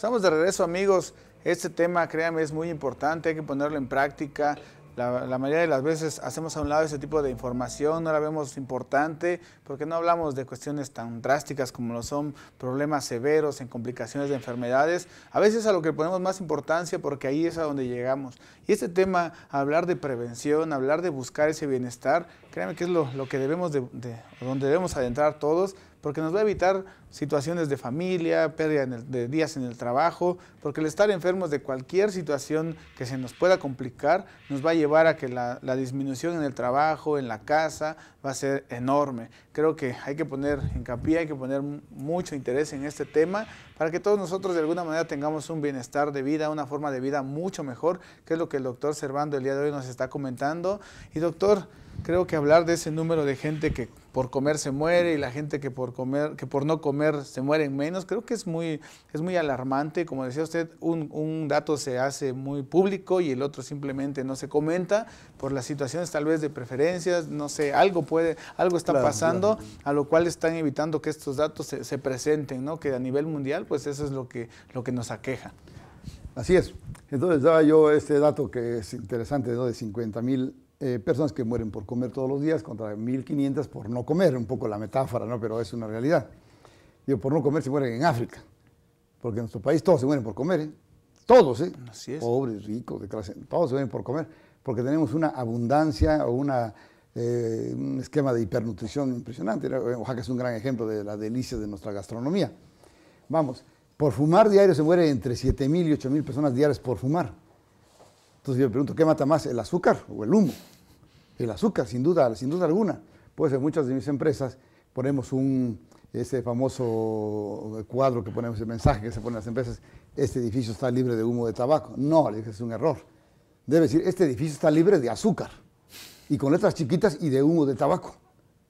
Estamos de regreso amigos, este tema créanme es muy importante, hay que ponerlo en práctica. La, la, mayoría de las veces hacemos a un lado ese tipo de información, no la vemos importante, porque no hablamos de cuestiones tan drásticas como lo son problemas severos en complicaciones de enfermedades. A veces a lo que ponemos más importancia porque ahí es a donde llegamos. Y este tema, hablar de prevención, hablar de buscar ese bienestar, Créanme que es lo, que debemos de, donde debemos adentrar todos, porque nos va a evitar situaciones de familia, pérdida de días en el trabajo, porque el estar enfermos de cualquier situación que se nos pueda complicar nos va a llevar a que la, la disminución en el trabajo, en la casa, va a ser enorme. Creo que hay que poner hincapié, hay que poner mucho interés en este tema para que todos nosotros de alguna manera tengamos un bienestar de vida, una forma de vida mucho mejor, que es lo que el doctor Servando el día de hoy nos está comentando. Y doctor, creo que hablar de ese número de gente que por comer se muere y la gente que por comer que por no comer se mueren menos creo que es muy es muy alarmante como decía usted un, un, dato se hace muy público y el otro simplemente no se comenta por las situaciones tal vez de preferencias no sé algo puede algo está pasando a lo cual están evitando que estos datos se, presenten no que a nivel mundial pues eso es lo que lo que nos aqueja así es entonces daba yo este dato que es interesante de 50 mil eh, personas que mueren por comer todos los días contra 1.500 por no comer, un poco la metáfora, ¿no? pero es una realidad. Digo, por no comer se mueren en África, porque en nuestro país todos se mueren por comer, ¿eh? todos, ¿eh? pobres, ricos, de clase, todos se mueren por comer, porque tenemos una abundancia o una, un esquema de hipernutrición impresionante. Oaxaca es un gran ejemplo de la delicia de nuestra gastronomía. Vamos, por fumar diario se mueren entre 7.000 y 8.000 personas diarias por fumar. Entonces yo me pregunto, ¿qué mata más, el azúcar o el humo? El azúcar, sin duda, sin duda alguna. Puede ser muchas de mis empresas ponemos un, ese famoso cuadro que ponemos, el mensaje que se pone en las empresas, este edificio está libre de humo de tabaco. No, es un error. Debe decir, este edificio está libre de azúcar y con letras chiquitas y de humo de tabaco,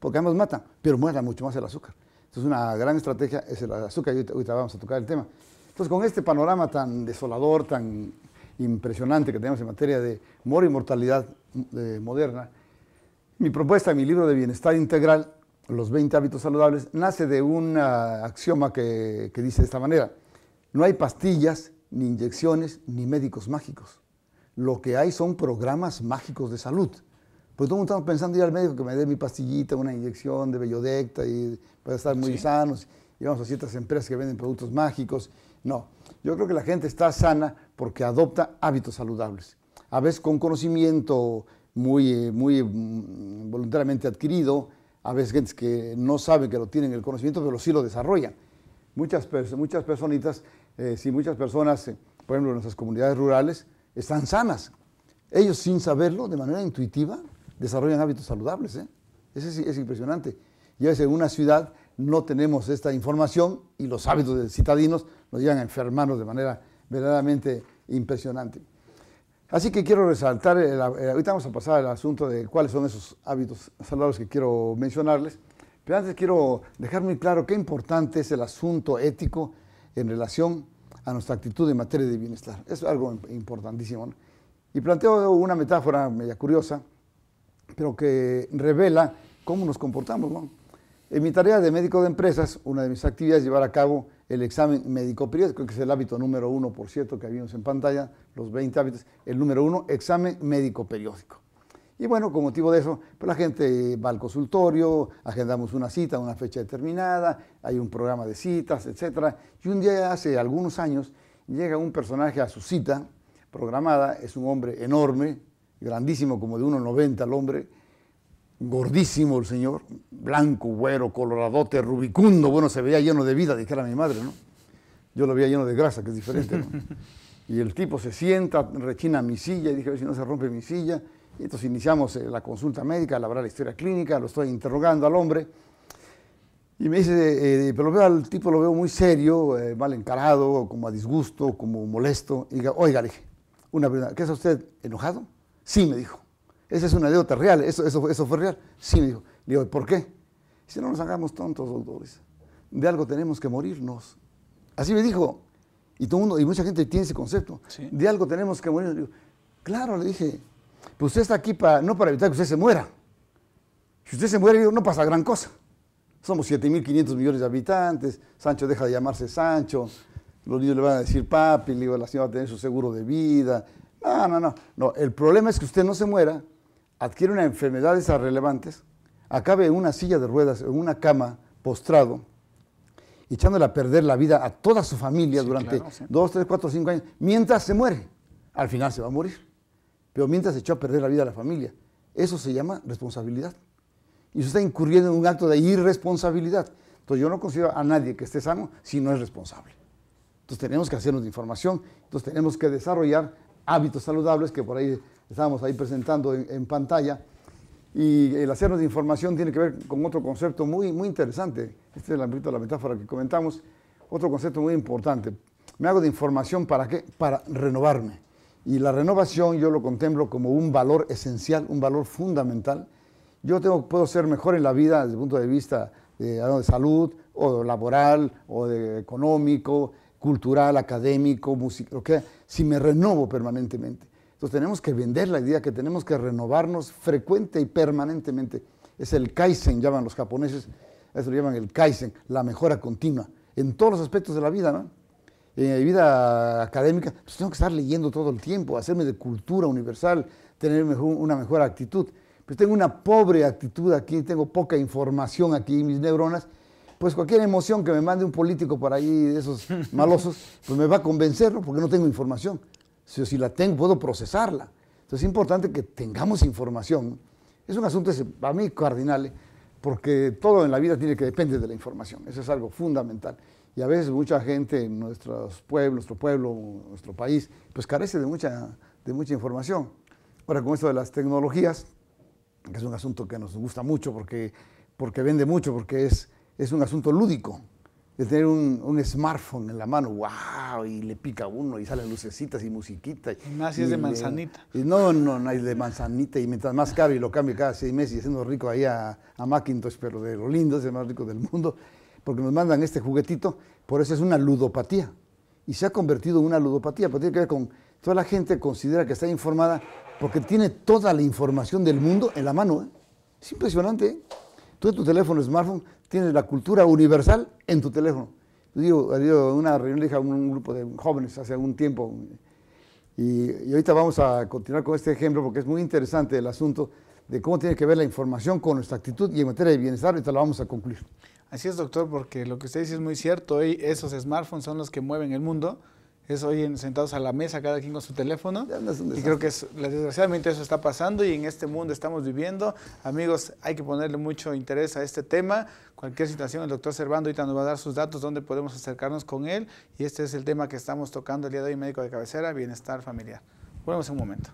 porque ambos matan, pero muera mucho más el azúcar. Entonces una gran estrategia es el azúcar y ahorita vamos a tocar el tema. Entonces con este panorama tan desolador, tan impresionante que tenemos en materia de humor y mortalidad mm, moderna, mi propuesta, mi libro de bienestar integral, Los 20 hábitos saludables, nace de un ah, axioma que, dice de esta manera, no hay pastillas, ni inyecciones, ni médicos mágicos. Lo que hay son programas mágicos de salud. Pues todo estamos pensando ir al médico que me dé mi pastillita, una inyección de bellodecta y para estar muy sanos. Y vamos a ciertas empresas que venden productos mágicos. No, yo creo que la gente está sana porque adopta hábitos saludables, a veces con conocimiento muy, eh, muy mm, voluntariamente adquirido, a veces gente que no sabe que lo tienen el conocimiento, pero sí lo desarrollan. Muchas, muchas personitas, eh, muchas personas, eh, por ejemplo, en nuestras comunidades rurales, están sanas. Ellos sin saberlo, de manera intuitiva, desarrollan hábitos saludables. Eso ¿eh? es, es, impresionante. Y a veces en una ciudad no tenemos esta información y los hábitos de citadinos nos llevan a enfermarnos de manera verdaderamente impresionante. Así que quiero resaltar, ahorita vamos a pasar al asunto de cuáles son esos hábitos saludables que quiero mencionarles, pero antes quiero dejar muy claro qué importante es el asunto ético en relación a nuestra actitud en materia de bienestar. Es algo importantísimo. Y planteo una metáfora media curiosa, pero que revela cómo nos comportamos. ¿no? En mi tarea de médico de empresas, una de mis actividades es llevar a cabo el examen médico periódico, que es el hábito número uno, por cierto, que vimos en pantalla, los 20 hábitos, el número uno, examen médico periódico. Y bueno, con motivo de eso, pues, la gente va al consultorio, agendamos una cita, una fecha determinada, hay un programa de citas, etc. Y un día, hace algunos años, llega un personaje a su cita programada, es un hombre enorme, grandísimo, como de 1,90 al hombre, gordísimo el señor, blanco, güero, coloradote, rubicundo, bueno, se veía lleno de vida, dijera mi madre, ¿no? Yo lo veía lleno de grasa, que es diferente, ¿no? Y el tipo se sienta, rechina mi silla, y dije, a ver si no se rompe mi silla. Y entonces iniciamos eh, la consulta médica, labrar la historia clínica, lo estoy interrogando al hombre. Y me dice, eh, eh, pero veo al tipo, lo veo muy serio, mal encarado, como a disgusto, como molesto. Y diga, oiga, le dije, una pregunta, ¿qué es usted enojado? Sí, me dijo esa es una deuda real, eso, eso, eso fue real. Sí, me dijo. Le digo, ¿por qué? Si no nos hagamos tontos, doctores, de algo tenemos que morirnos. Así me dijo. Y todo mundo, y mucha gente tiene ese concepto. De algo tenemos que morirnos. claro, le dije, pues usted está aquí para, no para evitar que usted se muera. Si usted se muere, no pasa gran cosa. Somos 7.500 millones de habitantes, Sancho deja de llamarse Sancho, los niños le van a decir papi, le digo, la señora va a tener su seguro de vida. No, no, no, no. El problema es que usted no se muera adquiere una enfermedad de esas relevantes, acabe en una silla de ruedas, en una cama, postrado, echándole a perder la vida a toda su familia durante dos, tres, cuatro, cinco años, mientras se muere. Al final se va a morir. Pero mientras echó a perder la vida a la familia. Eso se llama responsabilidad. Y usted está incurriendo en un acto de irresponsabilidad. Entonces yo no considero a nadie que esté sano si no es responsable. Entonces tenemos que hacernos de información, entonces tenemos que desarrollar hábitos saludables que por ahí estábamos ahí presentando en, pantalla. Y el hacernos de información tiene que ver con otro concepto muy, muy interesante. Este es el ámbito de la metáfora que comentamos. Otro concepto muy importante. Me hago de información para qué? Para renovarme. Y la renovación yo lo contemplo como un valor esencial, un valor fundamental. Yo tengo, puedo ser mejor en la vida desde el punto de vista de, salud, o laboral, o de económico, cultural, académico, musical, que si me renovo permanentemente. Entonces tenemos que vender la idea que tenemos que renovarnos frecuente y permanentemente. Es el kaizen, llaman los japoneses, eso lo llaman el kaizen, la mejora continua, en todos los aspectos de la vida, ¿no? En eh, la vida académica, pues tengo que estar leyendo todo el tiempo, hacerme de cultura universal, tener una mejor actitud. Pues tengo una pobre actitud aquí, tengo poca información aquí mis neuronas, pues cualquier emoción que me mande un político por ahí, de esos malosos, pues me va a convencer, ¿no? porque no tengo información. Si, la tengo, puedo procesarla. Entonces es importante que tengamos información. Es un asunto para mí cardinal, porque todo en la vida tiene que depender de la información. Eso es algo fundamental. Y a veces mucha gente en nuestros pueblos, nuestro pueblo, nuestro país, pues carece de mucha, de mucha información. Ahora con esto de las tecnologías, que es un asunto que nos gusta mucho porque, porque vende mucho, porque es, es un asunto lúdico de tener un, smartphone en la mano, wow, y le pica uno y salen lucecitas y musiquita. Más si es de manzanita. no, no, no es de manzanita y mientras más cabe, y lo cambio cada seis meses y haciendo rico ahí a, Macintosh, pero de lo lindo, es el más rico del mundo, porque nos mandan este juguetito, por eso es una ludopatía. Y se ha convertido en una ludopatía, porque tiene que ver con, toda la gente considera que está informada porque tiene toda la información del mundo en la mano. ¿eh? Es impresionante. ¿eh? Tú en tu teléfono smartphone tienes la cultura universal en tu teléfono. Yo digo, a una reunión dije a un, grupo de jóvenes hace algún tiempo, y, ahorita vamos a continuar con este ejemplo porque es muy interesante el asunto de cómo tiene que ver la información con nuestra actitud y en materia de bienestar, ahorita la vamos a concluir. Así es, doctor, porque lo que usted dice es muy cierto. Hoy esos smartphones son los que mueven el mundo es hoy sentados a la mesa, cada quien con su teléfono. y creo que desgraciadamente eso está pasando y en este mundo estamos viviendo. Amigos, hay que ponerle mucho interés a este tema. Cualquier situación, el doctor Servando ahorita nos va a dar sus datos, donde podemos acercarnos con él. Y este es el tema que estamos tocando el día de hoy, médico de cabecera, bienestar familiar. Volvemos en un momento.